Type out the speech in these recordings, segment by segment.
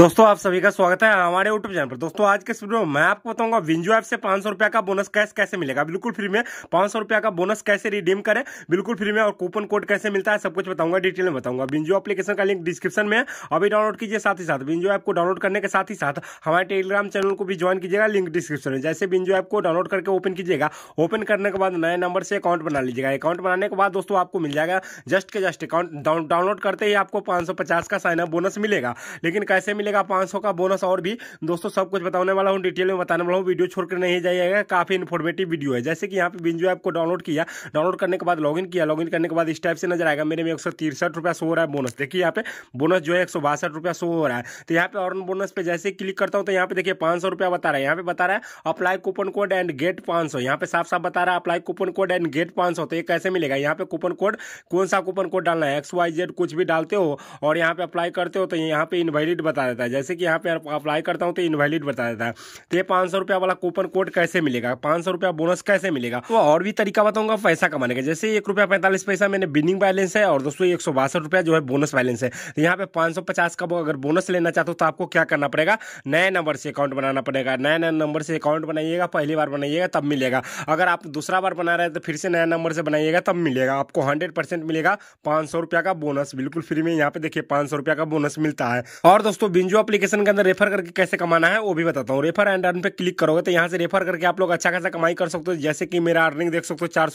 दोस्तों आप सभी का स्वागत है हमारे यूट्यूब चैनल पर दोस्तों आज के वीडियो में मैं आपको बताऊंगा विंजो ऐप से पांच सौ रुपया का बोनस कैश कैसे मिलेगा बिल्कुल फ्री में पांच सौ रुपया का बोनस कैसे रिडीम करें बिल्कुल फ्री में और कूपन कोड कैसे मिलता है सब कुछ बताऊंगा डिटेल में बताऊंगा विंजो एप्लीकेशन का लिंक डिस्क्रिप्शन में अभी डाउनलोड कीजिए साथ ही साथ विंजो ऐप को डाउनलोड करने के साथ ही साथ हमारे टेलीग्राम चैनल को भी ज्वाइन कीजिएगा लिंक डिस्क्रिप्शन में जैसे विंजो ऐप को डाउनलोड करके ओपन कीजिएगा ओपन करने के बाद नए नंबर से अकाउंट बना लीजिएगा अकाउंट बनाने के बाद दोस्तों आपको मिल जाएगा जस्ट के जस्ट अकाउंट डाउनलोड करते ही आपको पांच का साइन अप बोनस मिलेगा लेकिन कैसे मिलेगा मिलेगा पाँच का बोनस और भी दोस्तों सब कुछ बताने वाला हूँ डिटेल में बताने वाला हूँ वीडियो छोड़कर नहीं जाइएगा काफ़ी इन्फॉर्मेटिव वीडियो है जैसे कि यहाँ पे बिंजू ऐप को डाउनलोड किया डाउनलोड करने के बाद लॉग किया लॉग करने के बाद इस टाइप से नजर आएगा मेरे में एक सौ तिरसठ रुपया रहा है बोनस देखिए यहाँ पे बोनस जो है एक सौ बासठ रुपया हो रहा है तो यहाँ पे और बोनस पे जैसे क्लिक करता हूँ तो यहाँ पे देखिए पांच सौ रुपया बता रहा है यहाँ पे बता रहा है apply coupon code and get पांच सौ यहाँ पे साफ साफ बता रहा है apply coupon code and get पांच सौ तो ये कैसे मिलेगा यहाँ पे कूपन कोड कौन सा कूपन कोड डालना है एक्स वाई जेड कुछ भी डालते हो और यहाँ पे अप्लाई करते हो तो यहाँ पे इनवैलिड बता देता देता है जैसे कि यहाँ पे अप्लाई करता हूँ तो इनवैलिड बता देता है तो ये पाँच सौ रुपया वाला कूपन कोड कैसे मिलेगा पाँच सौ रुपया बोनस कैसे मिलेगा तो और भी तरीका बताऊंगा पैसा कमाने का जैसे एक रुपया पैंतालीस पैसा मैंने बिनिंग बैलेंस है और दोस्तों एक रुपया जो है बोनस बैलेंस है तो यहाँ पे पाँच का वो अगर बोनस लेना चाहते हो तो आपको क्या करना पड़ेगा नए नंबर से अकाउंट बनाना पड़ेगा नए नए नंबर से अकाउंट बनाइएगा पहली बार बनाइएगा तब मिलेगा अगर आप दूसरा बार बना रहे हैं तो फिर से नया नंबर से बनाइएगा तब मिलेगा आपको हंड्रेड मिलेगा पाँच का बोनस बिल्कुल फ्री में यहाँ पे देखिए पाँच का बोनस मिलता है और दोस्तों बिंजो एप्लीकेशन के अंदर रेफर करके कैसे कमाना है वो भी बताता हूँ रेफर एंड अर्न पे क्लिक करोगे तो यहाँ से रेफर करके आप लोग अच्छा खासा कमाई कर सकते हो जैसे कि मेरा अर्निंग देख सकते हो चार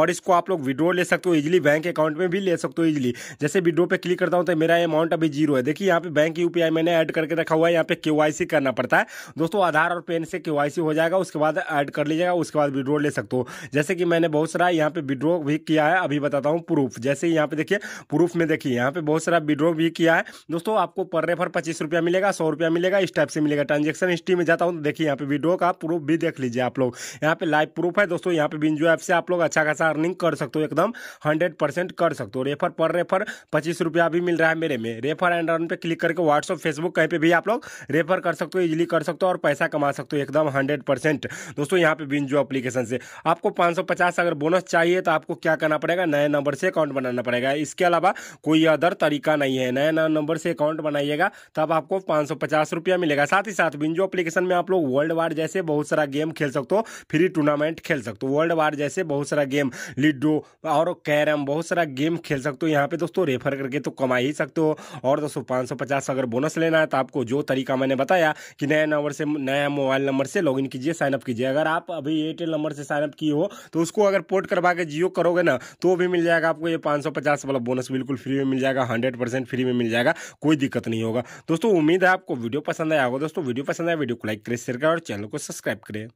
और इसको आप लोग विड्रो ले सकते हो इजिली बैंक अकाउंट में भी ले सकते हो इजिली जैसे विड्रो पे क्लिक करता हूँ तो मेरा अमाउंट अभी जीरो है देखिए यहाँ पे बैंक यू मैंने एड करके रखा हुआ है यहाँ पे के करना पड़ता है दोस्तों आधार और पेन से के हो जाएगा उसके बाद एड कर लीजिएगा उसके बाद विड्रो ले सकते हो जैसे कि मैंने बहुत सारा यहाँ पे विड्रो भी किया है अभी बताता हूँ प्रूफ जैसे यहाँ पे देखिए प्रूफ में देखिए यहाँ पे बहुत सारा विड्रो भी किया है दोस्तों आपको पर रेफर पच्चीस रुपया मिलेगा सौ रुपया मिलेगा इस टाइप से मिलेगा ट्रांजेक्शन हिस्ट्री में जाता हूँ तो देखिए यहाँ पे वीडियो का प्रूफ भी देख लीजिए आप लोग यहाँ पे लाइव प्रूफ है दोस्तों यहाँ पे बिंजो ऐप से आप लोग अच्छा खासा अर्निंग कर सकते हो एकदम हंड्रेड कर सकते हो रेफर पर रेफर पच्चीस रुपया भी मिल रहा है मेरे में रेफर एंड अर्न पे क्लिक करके व्हाट्सअप फेसबुक कहीं पर भी आप लोग रेफर कर सकते हो इजिली कर सकते हो और पैसा कमा सकते हो एकदम हंड्रेड परसेंट दोस्तों यहाँ पे बिंजो अपलीकेशन से आपको पाँच अगर बोनस चाहिए तो आपको क्या करना पड़ेगा नए नंबर से अकाउंट बनाना पड़ेगा इसके अलावा कोई अदर तरीका नहीं है नया नया नंबर से अकाउंट बनाइएगा तब आपको पाँच सौ मिलेगा साथ ही साथ विंजो एप्लीकेशन में आप लोग वर्ल्ड वार जैसे बहुत सारा गेम खेल सकते हो फ्री टूर्नामेंट खेल सकते हो वर्ल्ड वार जैसे बहुत सारा गेम लिडो और कैरम बहुत सारा गेम खेल सकते हो यहाँ पे दोस्तों रेफर करके तो कमा ही सकते हो और दोस्तों पाँच सौ पचास अगर बोनस लेना है तो आपको जो तरीका मैंने बताया कि नया नंबर से नया मोबाइल नंबर से लॉग कीजिए साइनअप कीजिए अगर आप अभी एयरटेल नंबर से साइनअप किए हो तो उसको अगर पोर्ट करवा के जियो करोगे ना तो भी मिल जाएगा आपको ये पाँच वाला बोनस बिल्कुल फ्री में मिल जाएगा हंड्रेड फ्री में मिल जाएगा कोई दिक्कत नहीं होगा दोस्तों उम्मीद है आपको वीडियो पसंद आया होगा दोस्तों वीडियो पसंद आया वीडियो को लाइक करें शेयर करें और चैनल को सब्सक्राइब करें